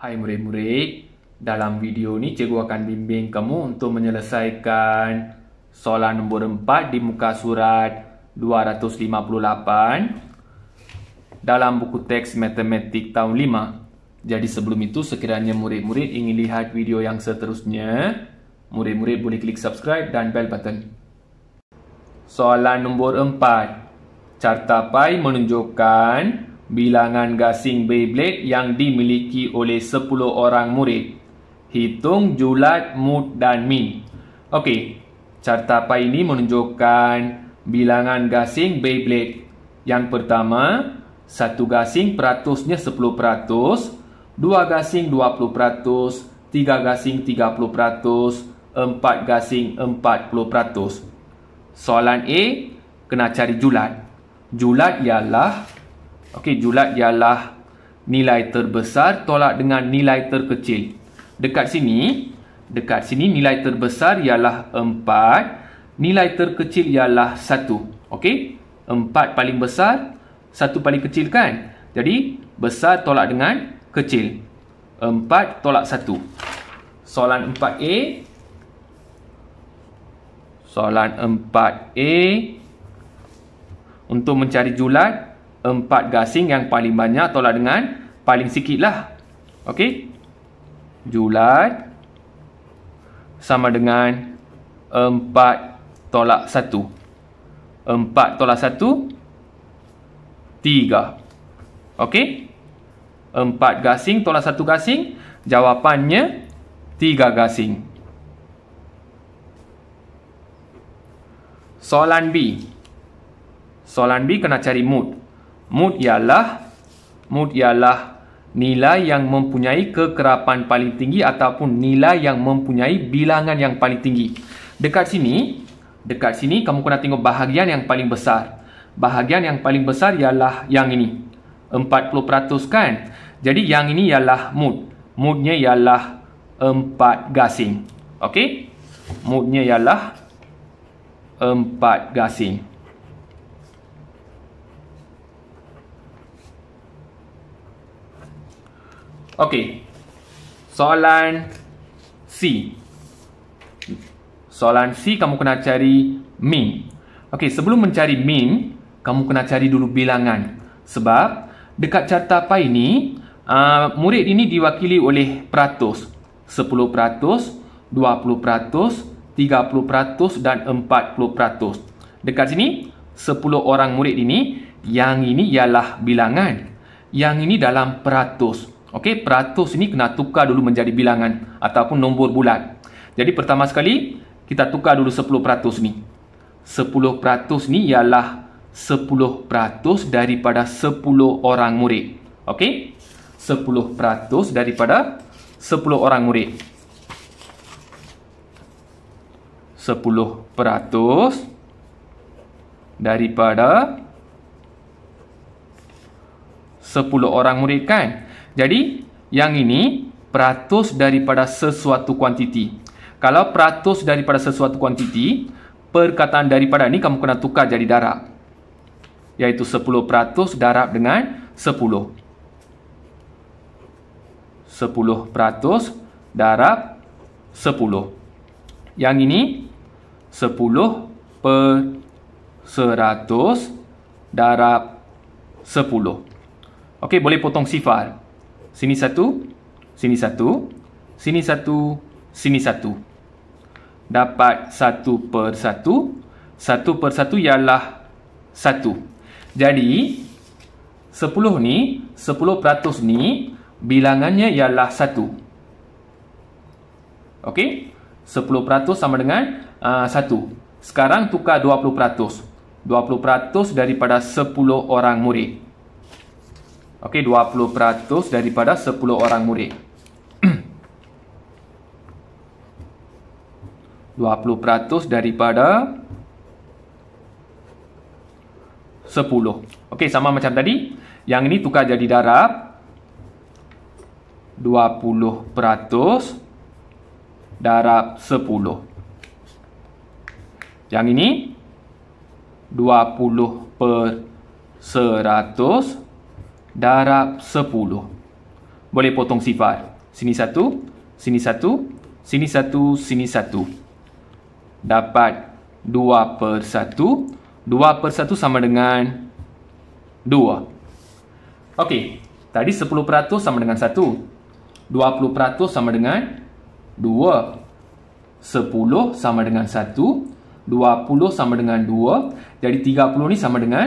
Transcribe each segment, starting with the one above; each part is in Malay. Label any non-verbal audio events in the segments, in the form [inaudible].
Hai murid-murid, dalam video ni cikgu akan bimbing kamu untuk menyelesaikan soalan nombor 4 di muka surat 258 dalam buku teks matematik tahun 5. Jadi sebelum itu sekiranya murid-murid ingin lihat video yang seterusnya, murid-murid boleh klik subscribe dan bell button. Soalan nombor 4. Carta pai menunjukkan bilangan gasing Beyblade yang dimiliki oleh 10 orang murid. Hitung julat, mood dan min. Okey, carta apa ini menunjukkan bilangan gasing Beyblade. Yang pertama, satu gasing peratusnya 10%, dua gasing 20%, tiga gasing 30%, empat gasing 40%. Soalan A, kena cari julat. Julat ialah Okey, julat ialah nilai terbesar tolak dengan nilai terkecil. Dekat sini, dekat sini nilai terbesar ialah 4, nilai terkecil ialah 1. Okey? 4 paling besar, 1 paling kecil kan? Jadi, besar tolak dengan kecil. 4 tolak 1. Soalan 4A. Soalan 4A. Untuk mencari julat, empat gasing yang paling banyak tolak dengan paling sikit lah. Okey. Julat sama dengan empat tolak satu. Empat tolak satu, tiga. Okey. Empat gasing tolak satu gasing, jawapannya tiga gasing. Soalan B. Soalan B kena cari mood. Mood ialah mood ialah nilai yang mempunyai kekerapan paling tinggi ataupun nilai yang mempunyai bilangan yang paling tinggi. Dekat sini, dekat sini kamu kena tengok bahagian yang paling besar. Bahagian yang paling besar ialah yang ini. 40% kan? Jadi yang ini ialah mood. Moodnya ialah 4 gasing. Okey? Moodnya ialah 4 gasing. Okey, soalan C soalan C kamu kena cari min. Okey, sebelum mencari min, kamu kena cari dulu bilangan sebab dekat carta pi ini uh, murid ini diwakili oleh peratus 10% 20% 30% dan 40% dekat sini 10 orang murid ini yang ini ialah bilangan yang ini dalam peratus Okey, peratus ini kena tukar dulu menjadi bilangan ataupun nombor bulat. Jadi pertama sekali, kita tukar dulu 10% ni. 10% ni ialah 10% daripada 10 orang murid. Okey? 10% daripada 10 orang murid. 10% daripada 10 orang murid kan? Jadi yang ini peratus daripada sesuatu kuantiti. Kalau peratus daripada sesuatu kuantiti, perkataan daripada ini kamu kena tukar jadi darab. Iaitu 10% darab dengan 10. 10% darab 10. Yang ini 10 per 100 darab 10. Okey, boleh potong sifar sini satu, sini satu, sini satu, sini satu. Dapat satu per satu, satu per satu ialah satu. Jadi, sepuluh ni, sepuluh peratus ni, bilangannya ialah satu. Okey? Sepuluh peratus sama dengan ah, satu. Sekarang tukar dua puluh peratus. Dua puluh peratus daripada sepuluh orang murid. Okey, 20% daripada 10 orang murid. 20% [clears throat] daripada 10. Okey, sama macam tadi. Yang ini tukar jadi darab. 20% darab 10. Yang ini 20 per 100 darab 10. Boleh potong sifar. Sini satu, sini satu, sini satu, sini satu. Dapat 2 per 1. 2 per 1 sama dengan 2. Okey, tadi 10 peratus sama dengan 1. 20 peratus sama dengan 2. 10 sama dengan 1. 20 sama dengan 2. Jadi 30 ni sama dengan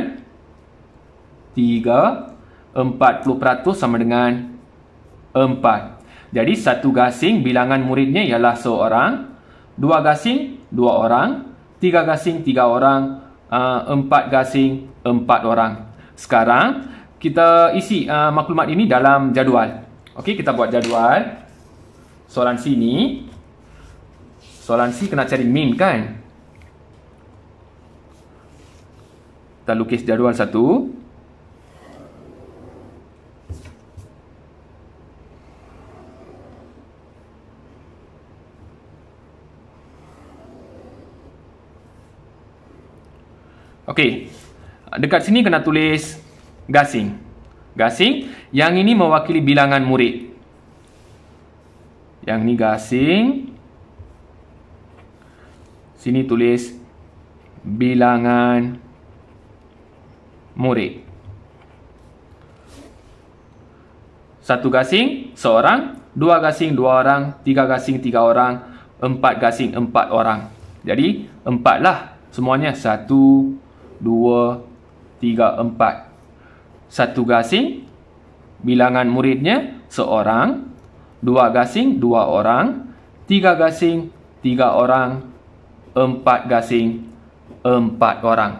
3. 40% sama dengan 4. Jadi satu gasing bilangan muridnya ialah seorang, dua gasing dua orang, tiga gasing tiga orang, ah, empat gasing empat orang. Sekarang kita isi uh, maklumat ini dalam jadual. Okey, kita buat jadual. Soalan C ni. Soalan C kena cari min kan? Kita lukis jadual satu. Okey. Dekat sini kena tulis gasing. Gasing. Yang ini mewakili bilangan murid. Yang ni gasing. Sini tulis bilangan murid. Satu gasing, seorang. Dua gasing, dua orang. Tiga gasing, tiga orang. Empat gasing, empat orang. Jadi, empatlah semuanya. Satu, Dua, tiga, empat, Satu gasing, bilangan muridnya seorang. Dua gasing, dua orang. Tiga gasing, tiga orang. Empat gasing, empat orang.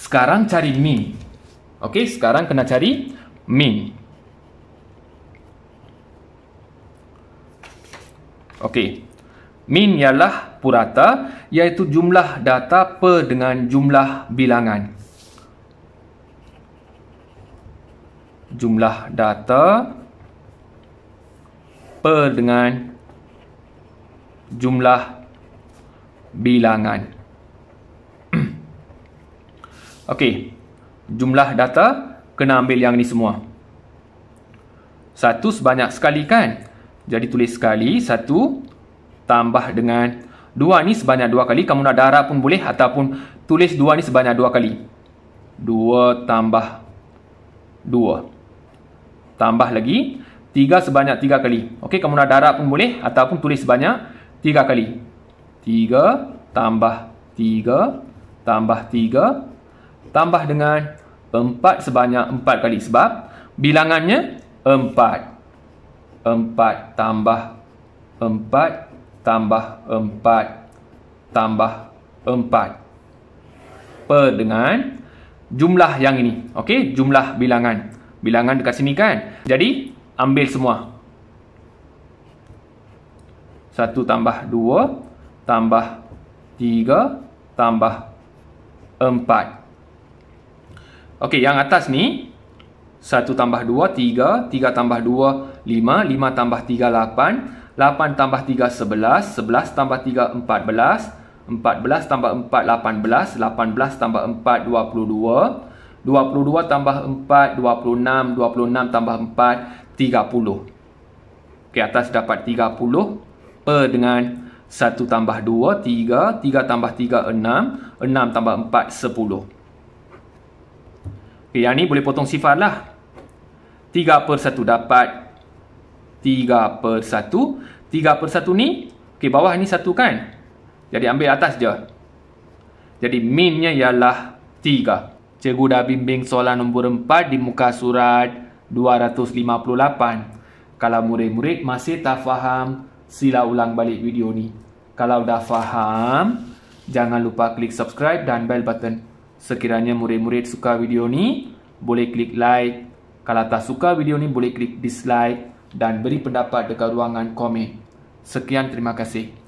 Sekarang cari mean. Okey, sekarang kena cari mean. Okey. Min ialah purata iaitu jumlah data per dengan jumlah bilangan. Jumlah data per dengan jumlah bilangan. [clears throat] Okey, jumlah data kena ambil yang ni semua. Satu sebanyak sekali kan? Jadi tulis sekali satu tambah dengan 2 ni sebanyak 2 kali. Kamu nak darab pun boleh ataupun tulis 2 ni sebanyak 2 kali. 2 tambah 2. Tambah lagi 3 sebanyak 3 kali. Okey, kamu nak darab pun boleh ataupun tulis sebanyak 3 kali. 3 tambah 3 tambah 3 tambah dengan 4 sebanyak 4 kali sebab bilangannya 4. 4 tambah 4 tambah 4 tambah 4 per dengan jumlah yang ini. Okey, jumlah bilangan. Bilangan dekat sini kan? Jadi, ambil semua. 1 tambah 2 tambah 3 tambah 4. Okey, yang atas ni 1 tambah 2, 3 3 tambah 2, 5 5 tambah 3, 8 8 8 tambah 3, 11. 11 tambah 3, 14. 14 tambah 4, 18. 18 tambah 4, 22. 22 tambah 4, 26. 26 tambah 4, 30. Okey, atas dapat 30. Per dengan 1 tambah 2, 3. 3 tambah 3, 6. 6 tambah 4, 10. Okey, yang ni boleh potong sifar lah. 3 per 1 dapat 10. 3 per 1 3 per 1 ni ok bawah ni 1 kan jadi ambil atas je jadi minnya ialah 3 cikgu dah bimbing soalan nombor 4 di muka surat 258 kalau murid-murid masih tak faham sila ulang balik video ni kalau dah faham jangan lupa klik subscribe dan bell button sekiranya murid-murid suka video ni boleh klik like kalau tak suka video ni boleh klik dislike dan beri pendapat dekat ruangan komen. Sekian terima kasih.